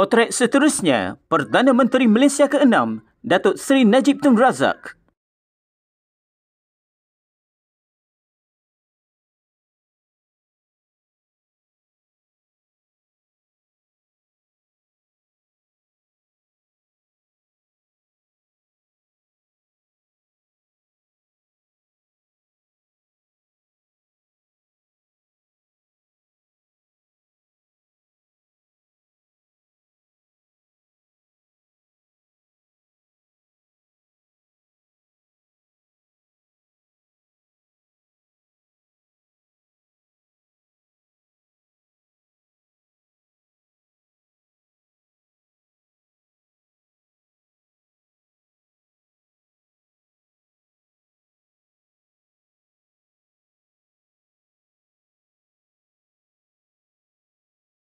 Potret seterusnya, Perdana Menteri Malaysia ke-6, Datuk Seri Najib Tun Razak.